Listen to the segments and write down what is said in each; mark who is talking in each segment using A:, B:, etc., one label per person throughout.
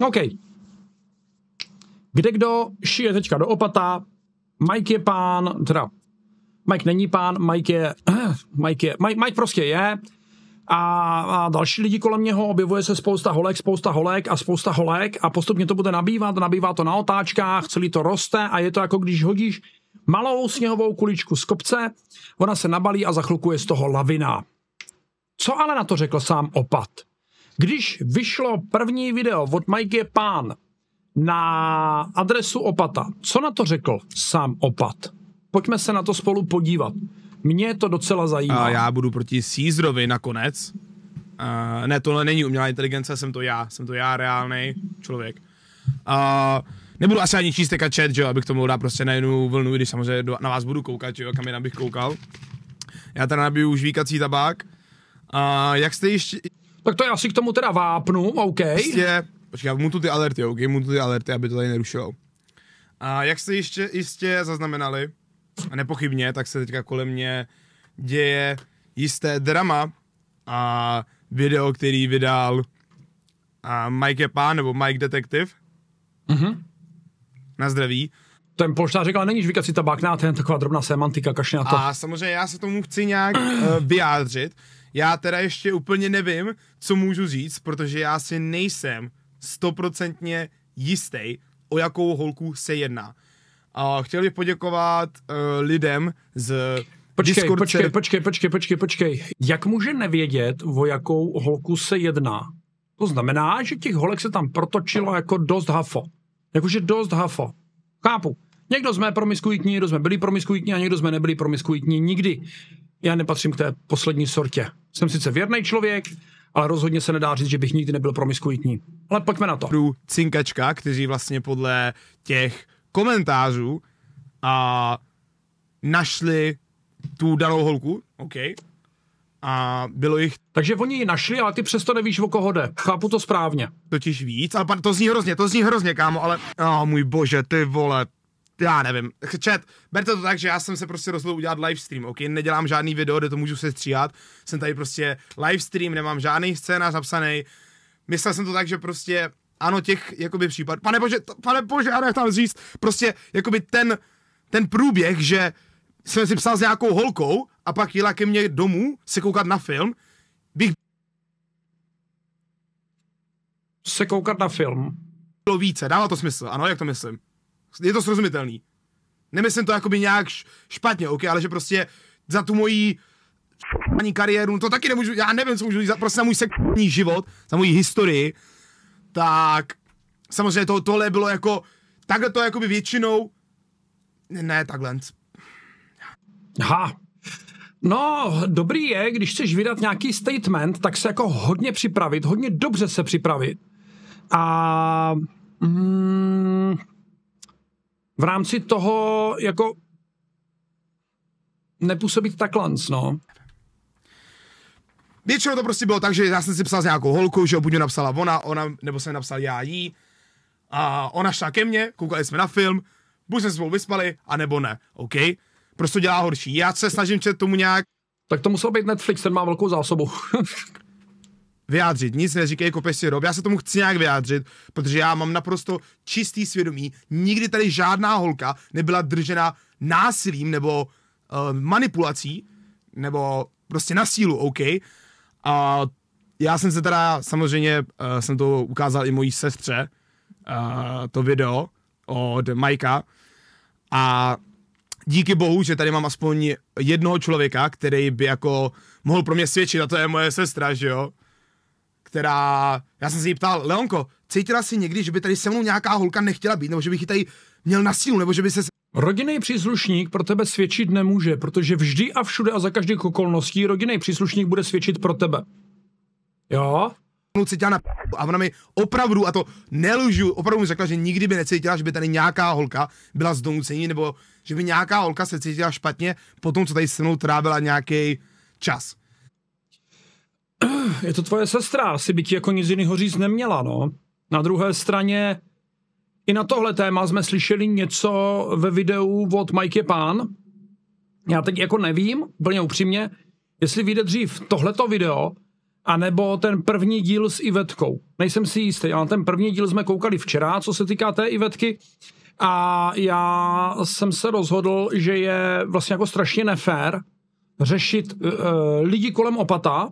A: OK. Kde kdo šije teďka do opata, Mike je pán, teda Mike není pán, Mike je, Mike je, Mike, Mike prostě je a, a další lidi kolem něho, objevuje se spousta holek, spousta holek a spousta holek a postupně to bude nabývat, nabývá to na otáčkách, celý to roste a je to jako když hodíš malou sněhovou kuličku z kopce, ona se nabalí a zachlukuje z toho lavina. Co ale na to řekl sám opat? Když vyšlo první video od Mike je pán na adresu Opata, co na to řekl sám Opat?
B: Pojďme se na to spolu podívat. Mě to docela zajímá. A já budu proti Caesarovi nakonec. Uh, ne, tohle není umělá inteligence, jsem to já, jsem to já, reálný člověk. Uh, nebudu asi ani číst teďka chat, že jo, abych tomu dát prostě na jednu vlnu, když samozřejmě do, na vás budu koukat, že jo, kam jinam bych koukal. Já tady nabiju žvíkací tabák. Uh, jak jste již tak to já si k tomu teda vápnu, OK. Prostě, počkej, mu tu ty alerty, OK, mu tu ty alerty, aby to tady nerušilo. A jak jste jistě, jistě zaznamenali, a nepochybně, tak se teďka kolem mě děje jisté drama a video, který vydal a Mike je pán, nebo Mike Detektiv. hmm Na zdraví.
A: Ten poštář říkal, není žvíkací tabák, na ten taková drobná semantika, kašně na to. A
B: samozřejmě já se tomu chci nějak uh, vyjádřit. Já teda ještě úplně nevím, co můžu říct, protože já si nejsem stoprocentně jistý, o jakou holku se jedná. A chtěl bych poděkovat uh, lidem z Počkej, Discord... počkej, počkej,
A: počkej, počkej, počkej. Jak může nevědět, o jakou holku se jedná? To znamená, že těch holek se tam protočilo jako dost hafo. Jakože dost hafo. Chápu. Někdo jsme promiskuitní, někdo jsme byli promiskuitní a někdo jsme nebyli promiskuitní nikdy já nepatřím k té poslední sortě. Jsem sice věrný člověk, ale rozhodně se nedá říct, že bych nikdy nebyl
B: promiskuitní. Ale pojďme na to. Cinkačka, kteří vlastně podle těch komentářů a našli tu danou holku, OK,
A: a bylo jich... Takže oni ji našli, ale ty přesto nevíš, o koho jde. Chápu to
B: správně. Totiž víc, ale pan, to zní hrozně, to zní hrozně, kámo, ale... Oh, můj bože, ty vole, já nevím, chat, berte to tak, že já jsem se prostě rozhodl udělat livestream, ok, nedělám žádný video, kde to můžu se stříhat, jsem tady prostě livestream, nemám žádný scénář zapsaný. myslel jsem to tak, že prostě ano, těch jakoby případ, pane bože, to, pane bože, já tam říct, prostě jakoby ten, ten průběh, že jsem si psal s nějakou holkou a pak jela ke mně domů se koukat na film, bych se koukat na film. Bylo více, dává to smysl, ano, jak to myslím? Je to srozumitelný. Nemyslím to jakoby nějak špatně, okay, ale že prostě za tu moji ani kariéru, no to taky nemůžu, já nevím, co můžu říct, prostě za můj sexuální život, za moji historii, tak samozřejmě to, tohle bylo jako, takhle to jakoby většinou, ne takhle. Aha, No,
A: dobrý je, když chceš vydat nějaký statement, tak se jako hodně připravit, hodně dobře se připravit. A mm, v rámci toho jako nepůsobit tak lanc, no.
B: Většinou to prostě bylo tak, že já jsem si psal s nějakou holkou, že buď napsala ona, ona, nebo jsem napsal já jí. A ona šla ke mně, koukali jsme na film, buď jsme spolu vyspali, anebo ne, OK? Prostě dělá horší. Já se snažím čet tomu nějak... Tak to musel být Netflix, ten má velkou zásobu. vyjádřit. Nic neříkej, kopeš si rob. Já se tomu chci nějak vyjádřit, protože já mám naprosto čistý svědomí. Nikdy tady žádná holka nebyla držena násilím nebo uh, manipulací, nebo prostě na sílu, OK. A já jsem se teda, samozřejmě uh, jsem to ukázal i mojí sestře, uh, to video od Majka. A díky bohu, že tady mám aspoň jednoho člověka, který by jako mohl pro mě svědčit a to je moje sestra, že jo která, já jsem se jí ptal, Leonko, cítila si někdy, že by tady se mnou nějaká holka nechtěla být, nebo že bych ji tady měl na sílu, nebo že by se... Rodinný příslušník pro tebe svědčit nemůže, protože vždy a všude a za každých okolností rodinný příslušník bude svědčit pro tebe. Jo? cítila na a ona mi opravdu, a to nelžu, opravdu mi řekla, že nikdy by necítila, že by tady nějaká holka byla z nebo že by nějaká holka se cítila špatně po tom, co tady se mnou trávila nějaký čas
A: je to tvoje sestra, asi by ti jako nic jiného říct neměla, no. Na druhé straně, i na tohle téma jsme slyšeli něco ve videu od Mike Pán. Já teď jako nevím, úplně upřímně, jestli vyjde dřív tohleto video, anebo ten první díl s Ivetkou. Nejsem si jistý, ale ten první díl jsme koukali včera, co se týká té Ivetky. A já jsem se rozhodl, že je vlastně jako strašně nefér řešit uh, lidi kolem opata,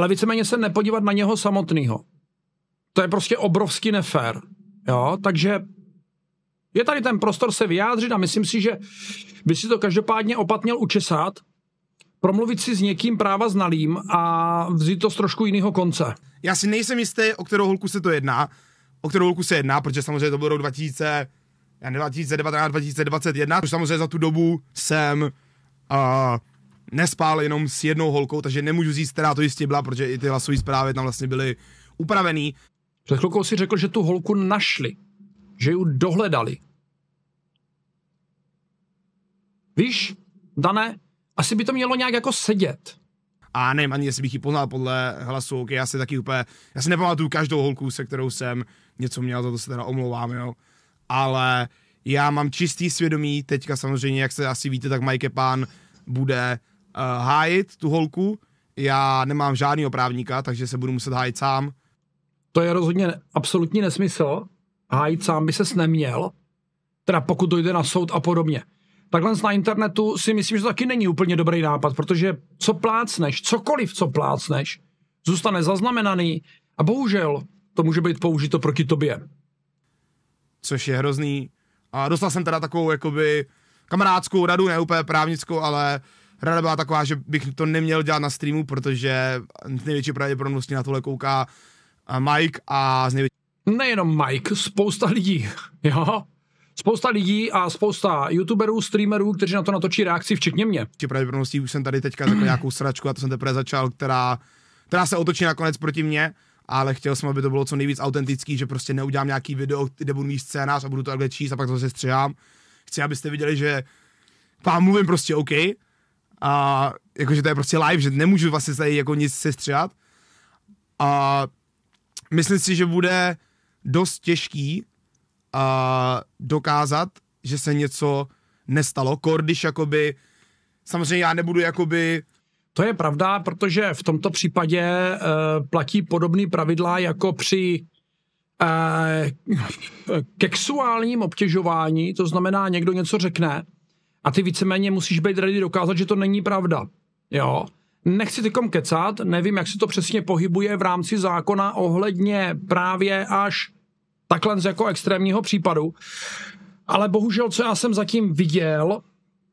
A: ale víceméně se nepodívat na něho samotného. To je prostě obrovský nefér. Jo, takže je tady ten prostor se vyjádřit a myslím si, že by si to každopádně opat měl učesat,
B: promluvit si s někým práva znalým a vzít to z trošku jiného konce. Já si nejsem jistý, o kterou holku se to jedná, o kterou holku se jedná, protože samozřejmě to bylo rok 2000, 2019, 2021, už samozřejmě za tu dobu jsem uh, nespál jenom s jednou holkou, takže nemůžu říct, která to jistě byla, protože i ty hlasové zprávy tam vlastně byly upravený. Před chvilkou si řekl, že tu holku našli, že ji dohledali. Víš, Dané, asi by to mělo nějak jako sedět. A nevím ani, jestli bych ji poznal podle hlasu, okay, já si taky úplně, já si nepamatuju každou holku, se kterou jsem něco měl, za to se teda omlouvám, jo. Ale já mám čistý svědomí, teďka samozřejmě, jak se asi víte, tak Mike Pán bude Eh, hájit tu holku. Já nemám žádný právníka, takže se budu muset hájit sám. To je rozhodně absolutní nesmysl. Hájit sám by ses neměl,
A: teda pokud dojde na soud a podobně. Takhle na internetu si myslím, že to taky není úplně dobrý nápad, protože co plácneš, cokoliv, co plácneš, zůstane zaznamenaný a
B: bohužel to může být použito proti tobě. Což je hrozný. A dostal jsem teda takovou jakoby kamarádskou radu, ne úplně právnickou, ale uh, rada byla taková, že bych to neměl dělat na streamu, protože z největší pravděpodobnosti na tohle kouká eh, Mike a z největší... Nejenom Mike, spousta lidí, jo? Spousta lidí a spousta youtuberů, streamerů, kteří na to natočí reakci, včetně mě. Pravděpodobností už jsem tady teďka řekl nějakou sračku a to jsem teprve začal, která, která se otočí nakonec proti mně ale chtěl jsem, aby to bylo co nejvíc autentický, že prostě neudělám nějaký video, kde budu mít scénář a budu to takhle číst a pak to zase střihám. Chci, abyste viděli, že vám mluvím prostě OK, a jakože to je prostě live, že nemůžu vlastně tady jako nic sestřihat a myslím si, že bude dost těžký a dokázat, že se něco nestalo, kor když jakoby, samozřejmě já nebudu jakoby to je pravda, protože v tomto případě e, platí podobné pravidla
A: jako při e, kexuálním obtěžování, to znamená, někdo něco řekne a ty víceméně musíš být ready dokázat, že to není pravda. Jo? Nechci tykom kecat, nevím, jak se to přesně pohybuje v rámci zákona ohledně právě až takhle z jako extrémního případu. Ale bohužel, co já jsem zatím viděl,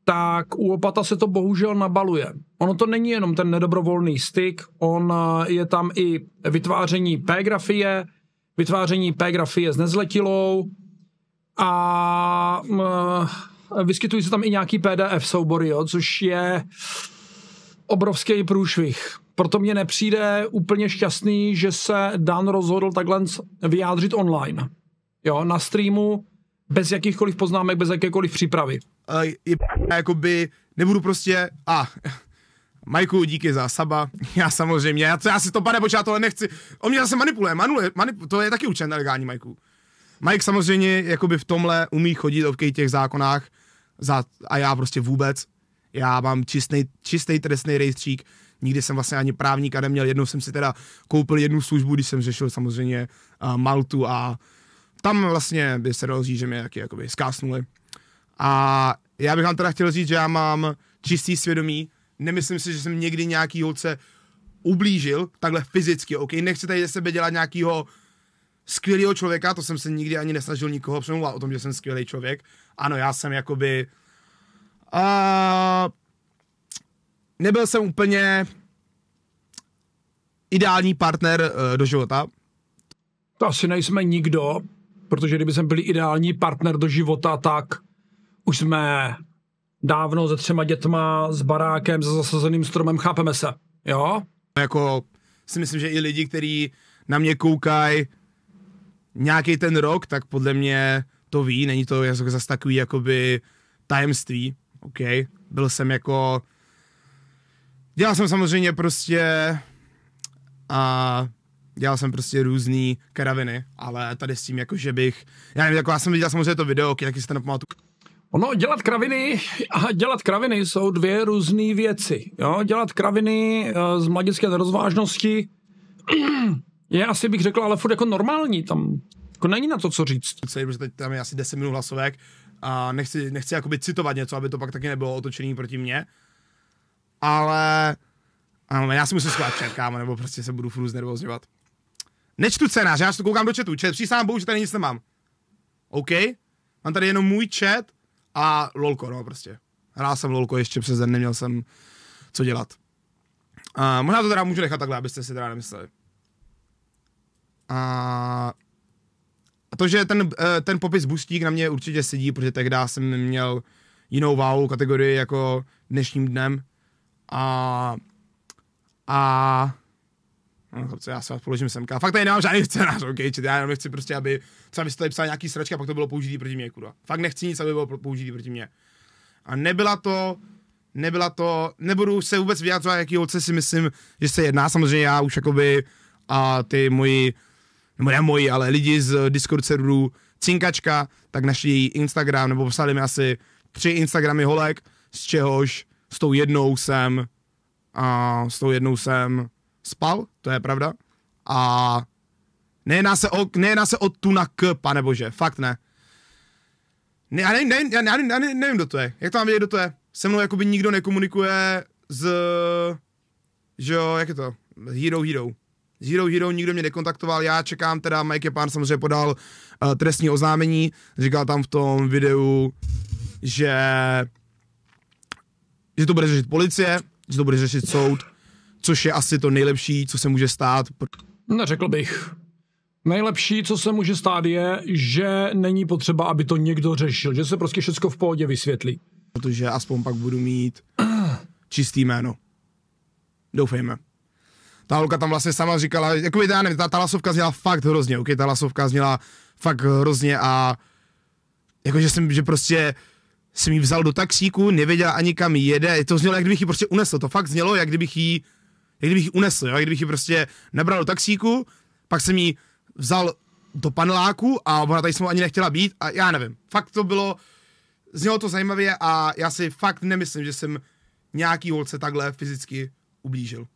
A: tak u opata se to bohužel nabaluje. Ono to není jenom ten nedobrovolný styk, on eh, je tam i vytváření P-grafie, vytváření P-grafie s nezletilou a mm, eh, Eh, vyskytují se tam i nějaký PDF soubory, jo, což je obrovský průšvih. Proto mě nepřijde úplně šťastný, že se Dan rozhodl takhle vyjádřit online. Jo, na streamu bez jakýchkoliv
B: poznámek, bez jakékoliv přípravy. Uh, je, jakoby, nebudu prostě, a, ah. Majku, díky za saba. Já samozřejmě, já, to, já si to pane, počát, tohle nechci. On mě zase manipuluje, manule, manipu, to je taky určitě nelegální, Majku. Mike samozřejmě jakoby v tomhle umí chodit v těch zákonách, za, a já prostě vůbec. Já mám čistý, čistý trestný rejstřík, nikdy jsem vlastně ani právníka neměl, jednou jsem si teda koupil jednu službu, když jsem řešil samozřejmě uh, Maltu a tam vlastně by se dalo říct, že mě taky jakoby zkásnuli. A já bych vám teda chtěl říct, že já mám čistý svědomí, nemyslím si, že jsem někdy nějaký holce ublížil, takhle fyzicky, ok, nechci tady ze sebe dělat nějakýho skvělého člověka, to jsem se nikdy ani nesnažil nikoho přemluvat o tom, že jsem skvělý člověk, ano, já jsem jakoby... Uh, nebyl jsem úplně ideální partner uh, do života.
A: To asi nejsme nikdo, protože kdyby jsem byli ideální partner do života, tak už jsme dávno se třema dětma, s barákem, se
B: zasazeným stromem, chápeme se, jo? Jako si myslím, že i lidi, kteří na mě koukají nějaký ten rok, tak podle mě to ví, není to zase takový jakoby tajemství, OK, byl jsem jako, dělal jsem samozřejmě prostě a dělal jsem prostě různé karaviny, ale tady s tím jako, že bych, já nevím, jako já jsem viděl samozřejmě to video, okay, taky si to nepamatuju, Ono, dělat kraviny a dělat kraviny jsou dvě různé věci.
A: Jo? Dělat kraviny eh, z mladické rozvážnosti je asi
B: bych řekl, ale furt jako normální. Tam jako není na to co říct. Protože teď tam je asi 10 minut hlasovek a nechci, nechci jakoby citovat něco, aby to pak taky nebylo otočený proti mně. Ale ano, já si musím schovat čet, kámo, nebo prostě se budu furt znervozňovat. Nečtu scénář, já si to koukám do chatu, chat, přísám bohu, že tady nic nemám. OK? Mám tady jenom můj chat a lolko, no prostě. Hrál jsem lolko ještě přes den, neměl jsem co dělat. Uh, možná to teda můžu nechat takhle, abyste si teda nemysleli. A to, že ten, eh, ten popis bustík na mě určitě sedí, protože tehdy jsem měl jinou váhu kategorii jako dnešním dnem. A... A... No, co já se vás položím semka. Fakt tady nemám žádný scénář, OK, čet, já jenom nechci prostě, aby třeba byste tady psal nějaký sračka, pak to bylo použitý proti mě, kurva. Fakt nechci nic, aby bylo použitý proti mě. A nebyla to, nebyla to, nebudu se vůbec vyjadřovat, jaký holce si myslím, že se jedná. Samozřejmě já už jakoby a ty moji nebo ne moji, ale lidi z eh, Discord serveru Cinkačka, tak našli její Instagram, nebo poslali mi asi tři Instagramy holek, z čehož s tou jednou jsem a s tou jednou jsem spal, to je pravda. A nejedná se o, nejedná se o tu na K, pane bože, fakt ne. ne já, nevím, nevím, já, nevím, já nevím, nevím, kdo to je. Jak to mám vědět, kdo to je? Se mnou jakoby nikdo nekomunikuje z... Že jo, jak je to? Hero Hero. Zero Hero, nikdo mě nekontaktoval, já čekám, teda Mike Pán samozřejmě podal uh, trestní oznámení, říkal tam v tom videu, že že to bude řešit policie, že to bude řešit soud, což je asi to nejlepší, co se může stát.
A: Neřekl no, bych. Nejlepší, co se může stát, je, že není potřeba, aby to někdo řešil,
B: že se prostě všechno v pohodě vysvětlí. Protože aspoň pak budu mít čistý jméno. Doufejme ta holka tam vlastně sama říkala, jako já nevím, ta, ta lasovka zněla fakt hrozně, ok, ta lasovka zněla fakt hrozně a jakože jsem, že prostě jsem ji vzal do taxíku, nevěděl ani kam jede, to znělo, jak kdybych ji prostě unesl, to fakt znělo, jak kdybych ji, jak kdybych ji unesl, jo? jak kdybych ji prostě nabral do taxíku, pak jsem ji vzal do paneláku a ona tady jsem ani nechtěla být a já nevím, fakt to bylo, znělo to zajímavě a já si fakt nemyslím, že jsem nějaký holce takhle fyzicky ublížil.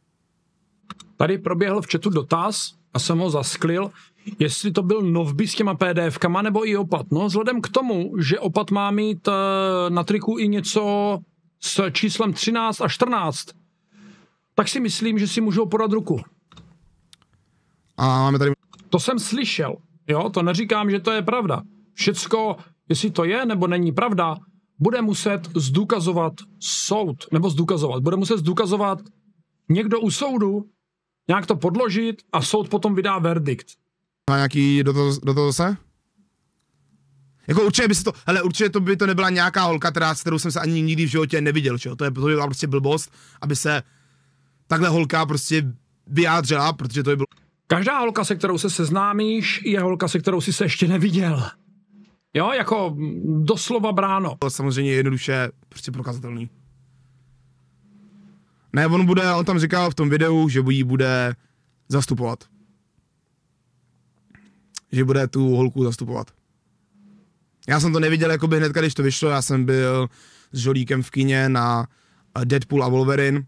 A: Tady proběhl v chatu dotaz a jsem ho zasklil, jestli to byl novby s těma PDFkama nebo i opat. No, vzhledem k tomu, že opat má mít eh, na triku i něco s číslem 13 a 14, tak si myslím, že si můžou podat ruku. A máme tady... To jsem slyšel, jo, to neříkám, že to je pravda. Všecko, jestli to je nebo není pravda, bude muset zdůkazovat soud, nebo zdůkazovat, bude muset zdůkazovat někdo u soudu, nějak to podložit a soud potom vydá verdikt.
B: Má nějaký do toho, do toho zase? Jako určitě by se to, hele, určitě to by to nebyla nějaká holka, teda, s kterou jsem se ani nikdy v životě neviděl, čo? To, je, to by byla prostě blbost, aby se takhle holka prostě vyjádřila, protože to by bylo... Každá holka, se kterou
A: se seznámíš, je holka, se kterou si se ještě neviděl. Jo, jako
B: doslova bráno. Samozřejmě jednoduše prostě prokazatelný. Ne, on bude, on tam říkal v tom videu, že ji bude zastupovat. Že bude tu holku zastupovat. Já jsem to neviděl jakoby hned, když to vyšlo, já jsem byl s Žolíkem v kině na eh, Deadpool a Wolverine.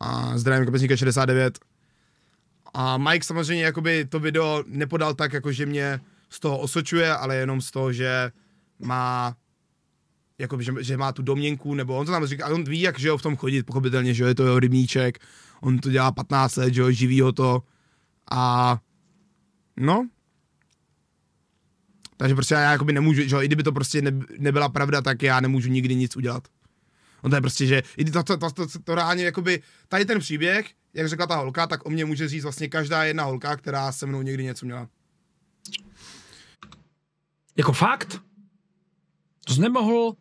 B: A zdravím kapesníka 69. A Mike samozřejmě jakoby to video nepodal tak, jako že mě z toho osočuje, ale jenom z toho, že má jako že, že, má tu domněnku, nebo on to tam říká, on ví, jak že jo, v tom chodit, pochopitelně, že jo, je to jeho rybníček, on to dělá 15 let, že jo, živí ho to a no, takže prostě já jakoby nemůžu, že jo, i kdyby to prostě ne, nebyla pravda, tak já nemůžu nikdy nic udělat. On to je prostě, že i to, to, to, to, to, to reálně, jakoby, tady ten příběh, jak řekla ta holka, tak o mě může říct vlastně každá jedna holka, která se mnou někdy něco měla. Jako fakt?
A: To nemohl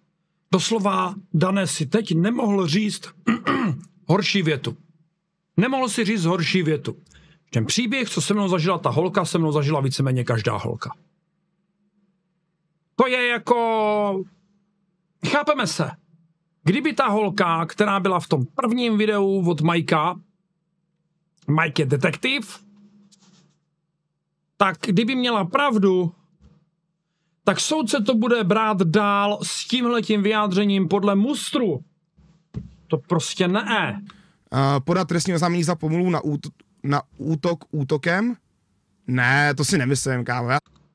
A: doslova dané si teď nemohl říct horší větu. Nemohl si říct horší větu. Ten příběh, co se mnou zažila ta holka, se mnou zažila víceméně každá holka. To je jako... Chápeme se. Kdyby ta holka, která byla v tom prvním videu od Majka, Mike je detektiv, tak kdyby měla pravdu, tak soudce to bude
B: brát dál s tímhletím vyjádřením podle mustru. To prostě ne. Uh, podat trestní oznámení za pomluvu na, út- na útok útokem? Ne, to si nemyslím, kámo.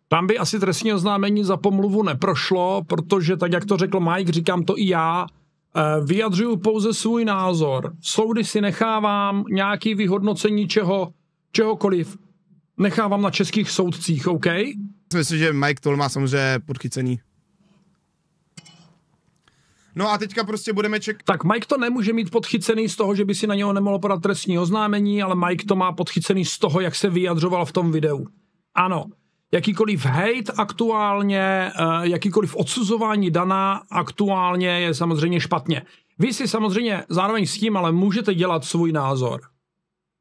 B: Tam by asi trestní oznámení za pomluvu
A: neprošlo, protože tak, jak to řekl Mike, říkám to i já, eh, vyjadřuju pouze svůj názor. Soudy si nechávám nějaký vyhodnocení čeho, čehokoliv.
B: Nechávám na českých soudcích, OK? Myslím, že Mike Toll má samozřejmě podchycený. No a teďka prostě budeme čekat. Tak Mike to nemůže mít
A: podchycený z toho, že by si na něho nemohlo podat trestní oznámení, ale Mike to má podchycený z toho, jak se vyjadřoval v tom videu. Ano, jakýkoliv hate aktuálně, eh, jakýkoliv odsuzování daná aktuálně je samozřejmě špatně. Vy si samozřejmě zároveň s tím ale můžete dělat svůj názor.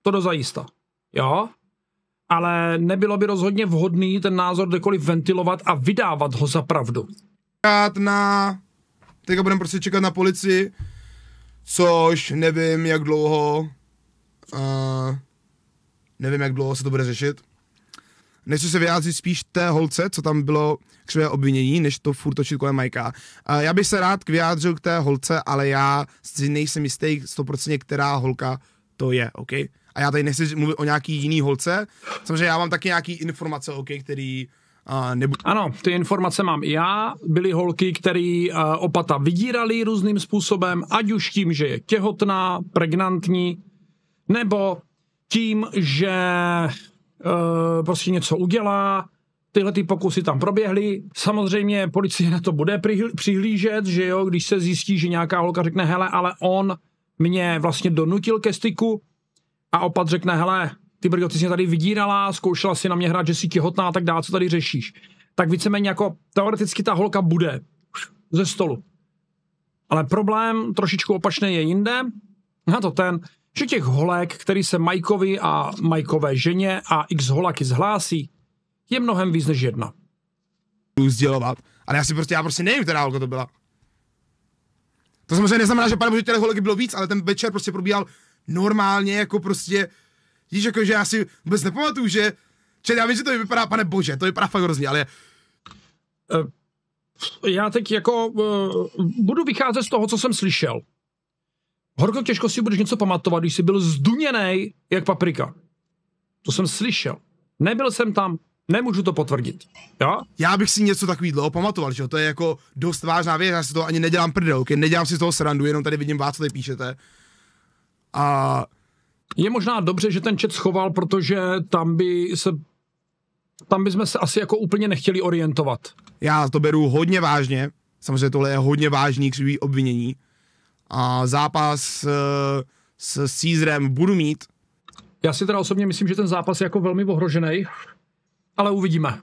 A: To zajista. Jo? ale nebylo by rozhodně vhodný ten názor kdekoliv ventilovat a vydávat ho za pravdu.
B: Na... Teďka budeme prostě čekat na policii, což nevím, jak dlouho uh, nevím, jak dlouho se to bude řešit. Nechci se vyjádřit spíš té holce, co tam bylo křivé obvinění, než to furt točit kolem Majka. Uh, já bych se rád vyjádřil k té holce, ale já si nejsem jistý 100% která holka to je, OK? a já tady nechci mluvit o nějaký jiný holce. Samozřejmě já mám taky nějaký informace, OK, který uh, nebo... Ano, ty informace mám i já.
A: Byly holky, které uh, opata vydírali různým způsobem, ať už tím, že je těhotná, pregnantní, nebo tím, že uh, prostě něco udělá. Tyhle ty pokusy tam proběhly. Samozřejmě policie na to bude přihlížet, že jo, když se zjistí, že nějaká holka řekne, hele, ale on mě vlastně donutil ke styku, a opat řekne, hele, ty brdo, ty jsi mě tady vydírala, zkoušela si na mě hrát, že jsi těhotná a tak dále, co tady řešíš. Tak víceméně jako teoreticky ta holka bude ze stolu. Ale problém trošičku opačný je jinde. Na to ten, že těch holek, který se Majkovi a Majkové ženě a
B: x holaky zhlásí, je mnohem víc než jedna. Sdělovat. Ale já si prostě, já prostě nevím, která holka to byla. To samozřejmě neznamená, že pane bože, těch holek bylo víc, ale ten večer prostě probíhal normálně jako prostě, víš, jako, že já si vůbec nepamatuju, že, že já vím, že to vypadá, pane bože, to vypadá fakt hrozně, ale
A: eh, já teď jako uh, budu vycházet z toho, co jsem slyšel. Horko těžko si budeš něco pamatovat, když jsi byl zduněný jak paprika. To jsem slyšel.
B: Nebyl jsem tam, nemůžu to potvrdit. Jo? Já bych si něco dlouho pamatoval, že to je jako dost vážná věc, já si to ani nedělám prdel, okay? nedělám si z toho srandu, jenom tady vidím vás, co tady píšete. A je možná dobře, že ten čet schoval, protože tam by se tam bychom se asi jako úplně nechtěli orientovat. Já to beru hodně vážně. Samozřejmě tohle je hodně vážný křivý obvinění. A zápas uh, s Caesarem budu mít. Já si teda osobně myslím, že ten zápas je jako velmi ohrožený, ale uvidíme.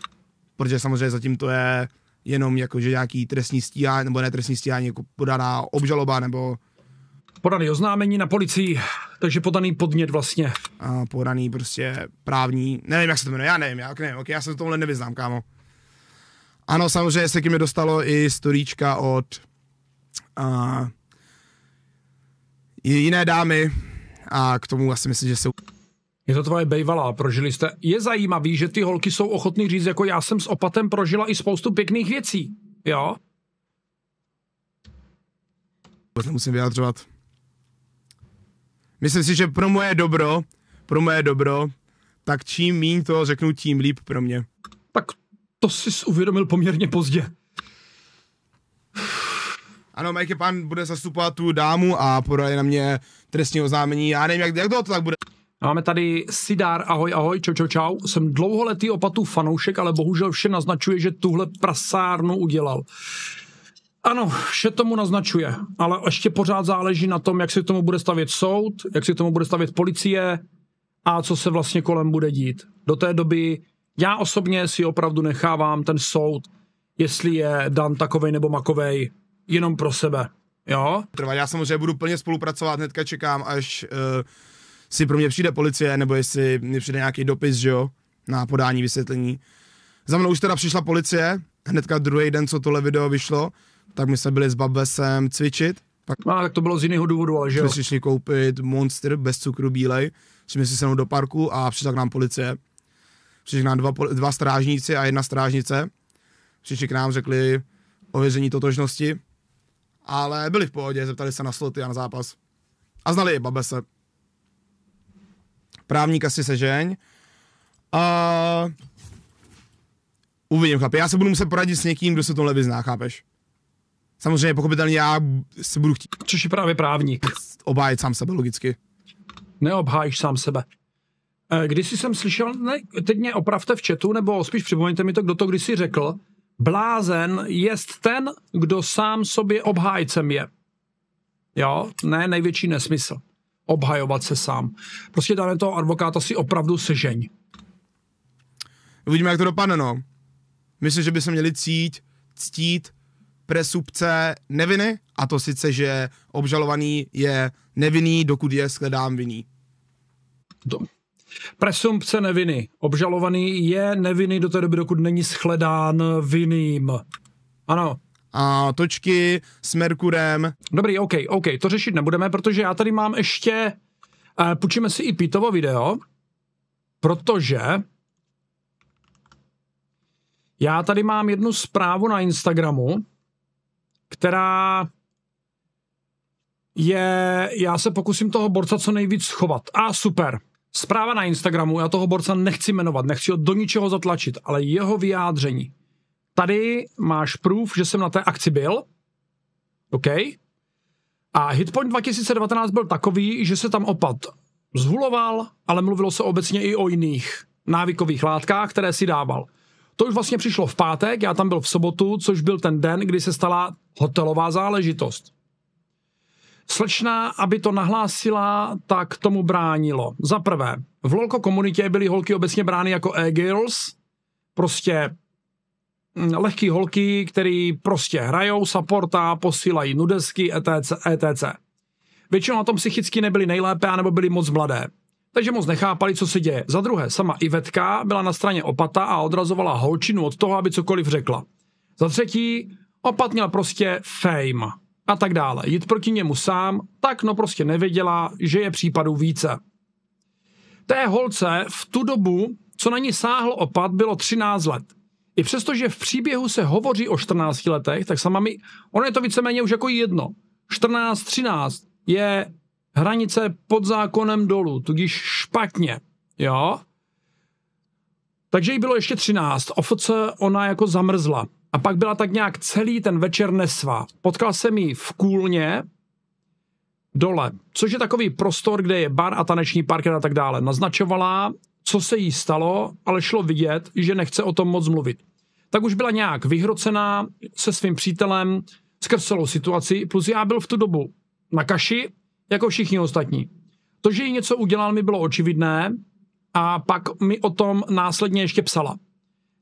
B: Protože samozřejmě zatím to je jenom jako, že nějaký trestní stíhání, nebo ne trestní stíhání, jako podaná obžaloba, nebo Podaný oznámení na policii, takže podaný podnět vlastně. A podaný prostě právní, nevím, jak se to jmenuje, já nevím, já nevím, okay, já se tomhle nevyznám, kámo. Ano, samozřejmě se k mi dostalo i storíčka od uh, jiné dámy a k tomu asi myslím, že se... Je to tvoje bejvalá, prožili jste.
A: Je zajímavý, že ty holky jsou ochotný říct, jako já jsem s opatem prožila i spoustu pěkných věcí,
B: jo? Vůbec nemusím vyjadřovat myslím si, že pro moje dobro, pro moje dobro, tak čím míň to řeknu, tím líp pro mě. Tak to jsi uvědomil poměrně pozdě. Ano, Mike pan bude zastupovat tu dámu a podají na mě trestní oznámení. Já nevím, jak, jak to tak bude. Máme tady Sidár, ahoj, ahoj, čau, čau, čau.
A: Jsem dlouholetý opatů fanoušek, ale bohužel vše naznačuje, že tuhle prasárnu udělal. Ano, vše tomu naznačuje, ale ještě pořád záleží na tom, jak se k tomu bude stavět soud, jak se k tomu bude stavět policie a co se vlastně kolem bude dít. Do té doby já osobně si opravdu nechávám ten soud, jestli je dan
B: takovej nebo makovej, jenom pro sebe. Jo? Trvá, já samozřejmě budu plně spolupracovat, hnedka čekám, až uh, si pro mě přijde policie, nebo jestli mi přijde nějaký dopis, že jo, na podání vysvětlení. Za mnou už teda přišla policie, hnedka druhý den, co tohle video vyšlo, tak my jsme byli s Babesem cvičit. Pak no, tak to bylo z jiného důvodu, ale že jo. Jsme koupit Monster bez cukru bílej, jsme jsme sednout do parku a přišla k nám policie. Přišli k nám dva, dva strážníci a jedna strážnice. Přišli k nám, řekli ověření totožnosti, ale byli v pohodě, zeptali se na sloty a na zápas. A znali i Babese. asi se žeň. A uvidím, chlapi. Já se budu muset poradit s někým, kdo se tohle vyzná, chápeš? Samozřejmě, pochopitelně já se budu chtít... Což je právě právník. Obhájit
A: sám sebe logicky. Neobhájíš sám sebe. Eh, když jsem slyšel, ne, teď mě opravte v chatu, nebo spíš připomeňte mi to, kdo to když si řekl, blázen jest ten, kdo sám sobě obhájcem je. Jo, ne, největší nesmysl. Obhajovat se sám. Prostě dáme toho advokáta si opravdu sežeň.
B: Uvidíme, jak to dopadne, no. Myslím, že by se měli cít, ctít presupce neviny, a to sice, že obžalovaný je nevinný, dokud je shledán vinný. To. Presumpce neviny.
A: Obžalovaný je nevinný do té doby, dokud není shledán vinným. Ano, a točky s Merkurem. Dobrý, OK, OK, to řešit nebudeme, protože já tady mám ještě, Uh, půjčíme si i Pitovo video, protože já tady mám jednu zprávu na Instagramu, která je, já se pokusím toho borca co nejvíc schovat. A super, zpráva na Instagramu, já toho borca nechci jmenovat, nechci ho do ničeho zatlačit, ale jeho vyjádření. Tady máš proof, že jsem na té akci byl, OK? A Hitpoint 2019 byl takový, že se tam opad zhuloval, ale mluvilo se obecně i o jiných návykových látkách, které si dával. To už vlastně přišlo v pátek, já tam byl v sobotu, což byl ten den, kdy se stala hotelová záležitost. Slečna, aby to nahlásila, tak tomu bránilo. Za prvé, v lolko komunitě byly holky obecně brány jako e-girls, prostě hm, lehký holky, který prostě hrajou, supporta, posílají nudesky, etc., etc. Většinou na tom psychicky nebyli nejlépe, anebo byli moc mladé. Takže moc nechápali, co se děje. Za druhé, sama Ivetka byla na straně opata a odrazovala holčinu od toho, aby cokoliv řekla. Za třetí, měl prostě fame a tak dále. Jít proti němu sám, tak no prostě nevěděla, že je případů více. Té holce v tu dobu, co na ní sáhl opat, bylo 13 let. I přesto, že v příběhu se hovoří o 14 letech, tak sama mi, ono je to víceméně už jako jedno. 14, 13 je hranice pod zákonem dolů, tudíž špatně, jo? Takže jí bylo ještě 13. Ofoce ona jako zamrzla. A pak byla tak nějak celý ten večer nesvá. Potkal jsem ji v kůlně dole, což je takový prostor, kde je bar a taneční parket a tak dále. Naznačovala, co se jí stalo, ale šlo vidět, že nechce o tom moc mluvit. Tak už byla nějak vyhrocená se svým přítelem skrz celou situaci, plus já byl v tu dobu na kaši, jako všichni ostatní. To, že jí něco udělal, mi bylo očividné a pak mi o tom následně ještě psala.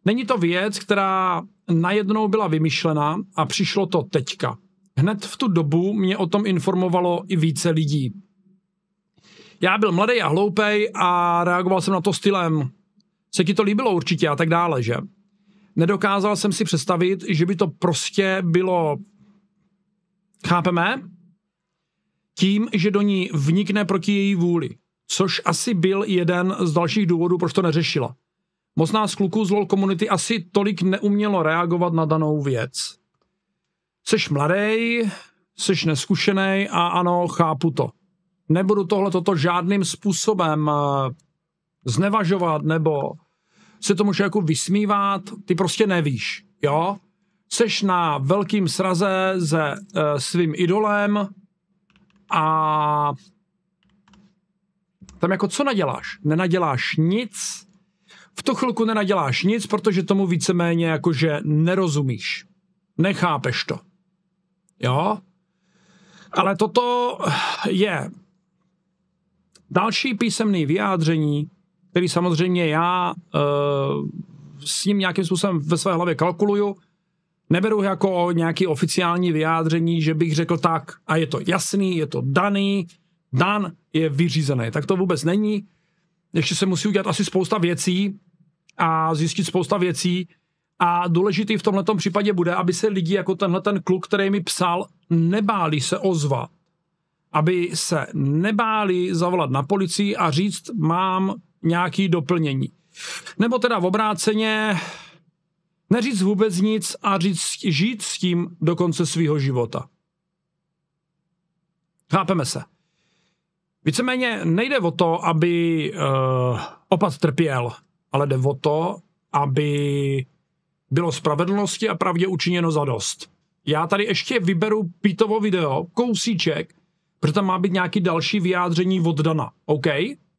A: Není to věc, která najednou byla vymyšlená a přišlo to teďka. Hned v tu dobu mě o tom informovalo i více lidí. Já byl mladý a hloupej a reagoval jsem na to stylem se ti to líbilo určitě a tak dále, že? Nedokázal jsem si představit, že by to prostě bylo, chápeme, tím, že do ní vnikne proti její vůli, což asi byl jeden z dalších důvodů, proč to neřešila. Moc nás kluků z LOL komunity asi tolik neumělo reagovat na danou věc. Seš mladý, seš neskušený a ano, chápu to. Nebudu tohle toto žádným způsobem eh, znevažovat nebo se tomu člověku jako vysmívat, ty prostě nevíš, jo? Seš na velkým sraze se e, svým idolem a tam jako co naděláš? Nenaděláš nic, v tu chvilku nenaděláš nic, protože tomu víceméně jakože nerozumíš. Nechápeš to. Jo? Ale toto je další písemné vyjádření, který samozřejmě já e, s ním nějakým způsobem ve své hlavě kalkuluju, neberu jako nějaký oficiální vyjádření, že bych řekl tak a je to jasný, je to daný, dan je vyřízený. Tak to vůbec není. Ještě se musí udělat asi spousta věcí, a zjistit spousta věcí. A důležitý v tomhle případě bude, aby se lidi jako tenhle ten kluk, který mi psal, nebáli se ozvat. Aby se nebáli zavolat na policii a říct, mám nějaký doplnění. Nebo teda v obráceně neříct vůbec nic a říct, žít s tím do konce svého života. Chápeme se. Víceméně nejde o to, aby uh, opat trpěl ale jde o to, aby bylo spravedlnosti a pravdě učiněno za dost. Já tady ještě vyberu Pitovo video, kousíček, protože tam má být nějaký další
C: vyjádření od Dana, OK?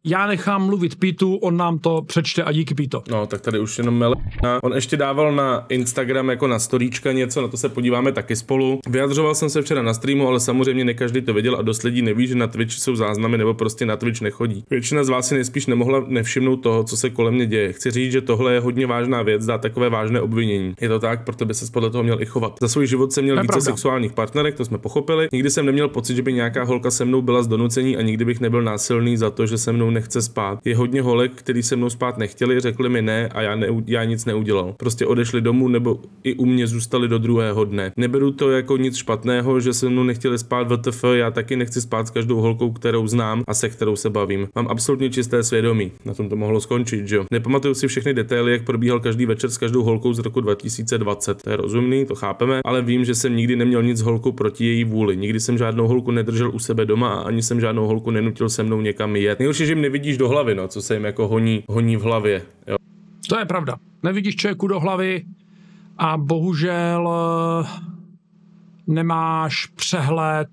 C: já nechám mluvit Pítu, on nám to přečte a díky Píto. No, tak tady už jenom mele. On ještě dával na Instagram jako na storíčka něco, na to se podíváme taky spolu. Vyjadřoval jsem se včera na streamu, ale samozřejmě ne každý to věděl a dost lidí neví, že na Twitch jsou záznamy nebo prostě na Twitch nechodí. Většina z vás si nejspíš nemohla nevšimnout toho, co se kolem mě děje. Chci říct, že tohle je hodně vážná věc, dá takové vážné obvinění. Je to tak, proto by se podle toho měl i chovat. Za svůj život jsem měl více pravda. sexuálních partnerek, to jsme pochopili. Nikdy jsem neměl pocit, že by nějaká holka se mnou byla z donucení a nikdy bych nebyl násilný za to, že se mnou nechce spát. Je hodně holek, který se mnou spát nechtěli, řekli mi ne a já, ne, já nic neudělal. Prostě odešli domů nebo i u mě zůstali do druhého dne. Neberu to jako nic špatného, že se mnou nechtěli spát V TF, já taky nechci spát s každou holkou, kterou znám a se kterou se bavím. Mám absolutně čisté svědomí. Na tom to mohlo skončit, že jo. Nepamatuju si všechny detaily, jak probíhal každý večer s každou holkou z roku 2020. To je rozumný, to chápeme, ale vím, že jsem nikdy neměl nic holku proti její vůli. Nikdy jsem žádnou holku nedržel u sebe doma a ani jsem žádnou holku nenutil se mnou někam jet. Nejhorší, že nevidíš do hlavy, no, co se jim jako honí, honí v hlavě. Jo. To je pravda. Nevidíš člověku do hlavy a bohužel eh,
A: nemáš přehled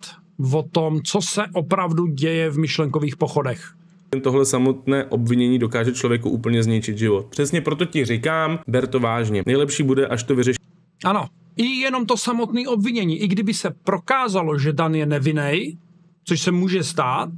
A: o tom, co se opravdu děje v myšlenkových pochodech.
C: Tohle samotné obvinění dokáže člověku úplně zničit život. Přesně proto ti říkám, ber to vážně. Nejlepší bude, až to vyřeší. Ano, i jenom to
A: samotné obvinění. I kdyby se prokázalo, že Dan je nevinný, což se může stát,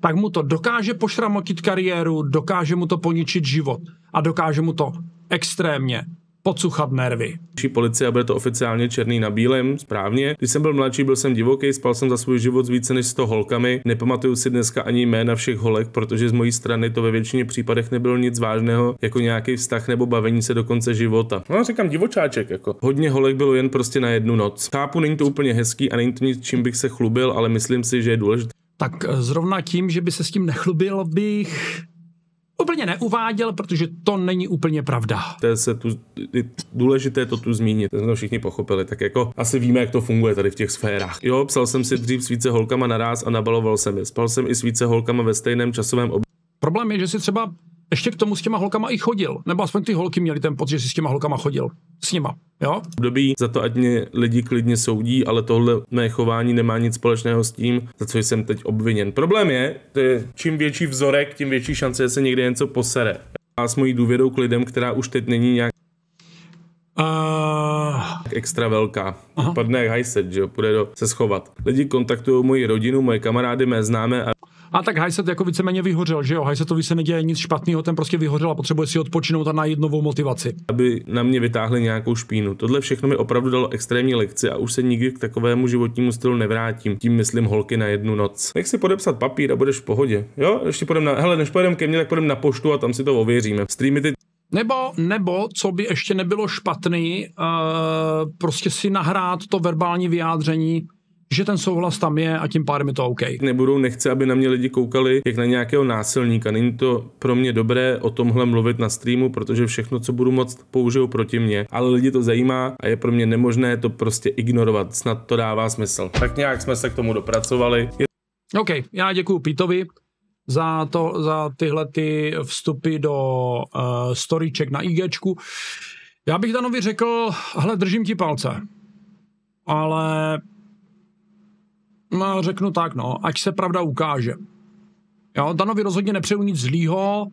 A: tak mu to dokáže pošramotit kariéru, dokáže mu to poničit život a dokáže mu to extrémně pocuchat nervy.
C: Policie bude to oficiálně černý na bílém, správně. Když jsem byl mladší, byl jsem divoký, spal jsem za svůj život s více než 100 holkami. Nepamatuju si dneska ani jména všech holek, protože z mojí strany to ve většině případech nebylo nic vážného, jako nějaký vztah nebo bavení se do konce života. No, říkám divočáček, jako. Hodně holek bylo jen prostě na jednu noc. Chápu, není to úplně hezký a není to nic, čím bych se chlubil, ale myslím si, že je důležité tak eh,
A: zrovna tím, že by se s tím nechlubil, bych úplně neuváděl, protože to není úplně
C: pravda. To se tu, důležité to tu zmínit, to jsme všichni pochopili, tak jako asi víme, jak to funguje tady v těch sférách. Jo, psal jsem si dřív s více holkama naraz a nabaloval jsem je. Spal jsem i s více holkama ve stejném časovém období. Problém
A: je, že si třeba ještě k tomu s těma holkama i chodil. Nebo aspoň ty holky měly ten pocit, že si s těma holkama chodil. S nima,
C: jo? Dobí za to, ať mě lidi klidně soudí, ale tohle mé chování nemá nic společného s tím, za co jsem teď obviněn. Problém je, že čím větší vzorek, tím větší šance, že se někde něco posere. A s mojí důvěrou k lidem, která už teď není nějak Uh... Extra velká. Padne jak hajset, že jo, půjde do, se schovat. Lidi kontaktují moji rodinu, moje kamarády, mé známé a
A: a tak Hajset jako víceméně vyhořel, že jo? Hajsetovi se neděje nic špatného, ten prostě vyhořel a potřebuje si odpočinout a najít novou motivaci.
C: Aby na mě vytáhli nějakou špínu. Tohle všechno mi opravdu dalo extrémní lekci a už se nikdy k takovému životnímu stylu nevrátím. Tím myslím holky na jednu noc. Nech si podepsat papír a budeš v pohodě. Jo, ještě půjdem na, hele, než půjdem ke mně, tak půjdem na poštu a tam si to ověříme. Streamy ty nebo, nebo, co by ještě nebylo špatný,
A: uh, prostě si nahrát to verbální vyjádření že ten souhlas tam je a tím pádem je to OK.
C: Nebudou, nechce, aby na mě lidi koukali jak na nějakého násilníka. Není to pro mě dobré o tomhle mluvit na streamu, protože všechno, co budu moc, použiju proti mě. Ale lidi to zajímá a je pro mě nemožné to prostě ignorovat. Snad to dává smysl. Tak nějak jsme se k tomu dopracovali. Je... OK, já děkuji Pítovi
A: za, to, za tyhle ty vstupy do uh, storyček na IGčku. Já bych Danovi řekl, hle držím ti palce, ale No, řeknu tak, no, ať se pravda ukáže. Jo, Danovi rozhodně nepřeju nic zlýho,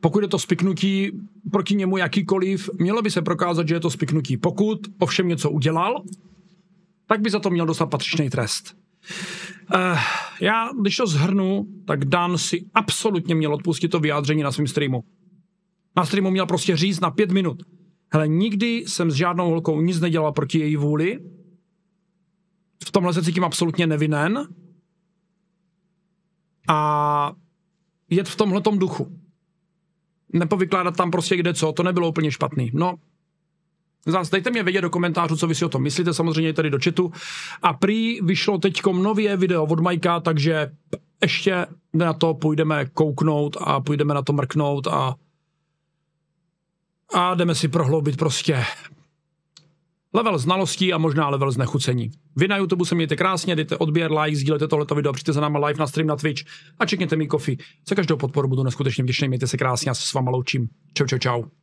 A: pokud je to spiknutí proti němu jakýkoliv, mělo by se prokázat, že je to spiknutí. Pokud ovšem něco udělal, tak by za to měl dostat patřičný trest. Uh, já, když to zhrnu, tak Dan si absolutně měl odpustit to vyjádření na svém streamu. Na streamu měl prostě říct na pět minut. Hele, nikdy jsem s žádnou holkou nic nedělal proti její vůli, v tomhle se cítím absolutně nevinen a jet v tomhle duchu. Nepovykládat tam prostě kde co, to nebylo úplně špatný. No, Zás dejte mě vědět do komentářů, co vy si o tom myslíte, samozřejmě tady do chatu. A prý vyšlo teďkom nově video od Majka, takže ještě na to půjdeme kouknout a půjdeme na to mrknout a a jdeme si prohloubit prostě Level znalostí a možná level znechucení. Vy na YouTube se mějte krásně, dejte odběr, like, sdílejte tohleto video, přijďte za náma live na stream na Twitch a čekněte mi kofi. Za každou podporu budu neskutečně vděčný, mějte se krásně a se s váma loučím. Čau, čau, čau.